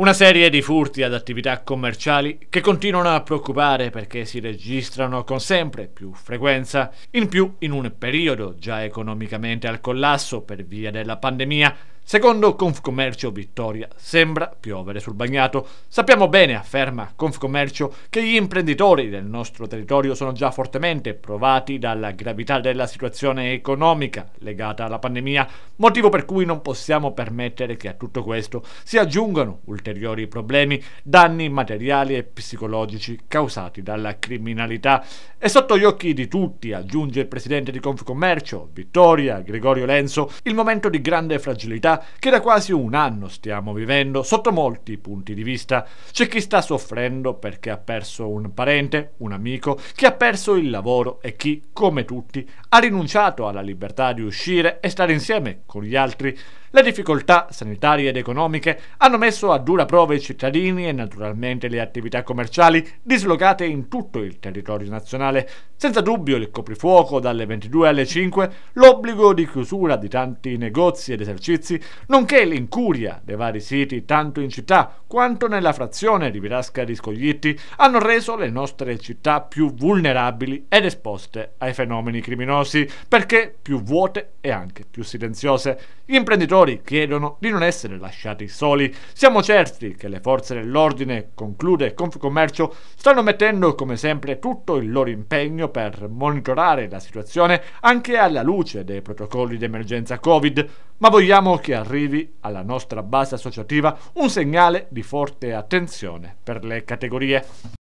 Una serie di furti ad attività commerciali che continuano a preoccupare perché si registrano con sempre più frequenza, in più in un periodo già economicamente al collasso per via della pandemia Secondo Confcommercio Vittoria sembra piovere sul bagnato. Sappiamo bene, afferma Confcommercio, che gli imprenditori del nostro territorio sono già fortemente provati dalla gravità della situazione economica legata alla pandemia, motivo per cui non possiamo permettere che a tutto questo si aggiungano ulteriori problemi, danni materiali e psicologici causati dalla criminalità. È sotto gli occhi di tutti, aggiunge il presidente di Confcommercio, Vittoria Gregorio Lenzo, il momento di grande fragilità che da quasi un anno stiamo vivendo sotto molti punti di vista. C'è chi sta soffrendo perché ha perso un parente, un amico, chi ha perso il lavoro e chi, come tutti, ha rinunciato alla libertà di uscire e stare insieme con gli altri. Le difficoltà sanitarie ed economiche hanno messo a dura prova i cittadini e naturalmente le attività commerciali dislocate in tutto il territorio nazionale. Senza dubbio il coprifuoco dalle 22 alle 5, l'obbligo di chiusura di tanti negozi ed esercizi, nonché l'incuria dei vari siti tanto in città quanto nella frazione di Virasca di Scoglitti hanno reso le nostre città più vulnerabili ed esposte ai fenomeni criminosi, perché più vuote e anche più silenziose. Gli imprenditori chiedono di non essere lasciati soli. Siamo certi che le forze dell'ordine, conclude Confcommercio, stanno mettendo come sempre tutto il loro impegno per monitorare la situazione anche alla luce dei protocolli d'emergenza Covid, ma vogliamo che arrivi alla nostra base associativa un segnale di forte attenzione per le categorie.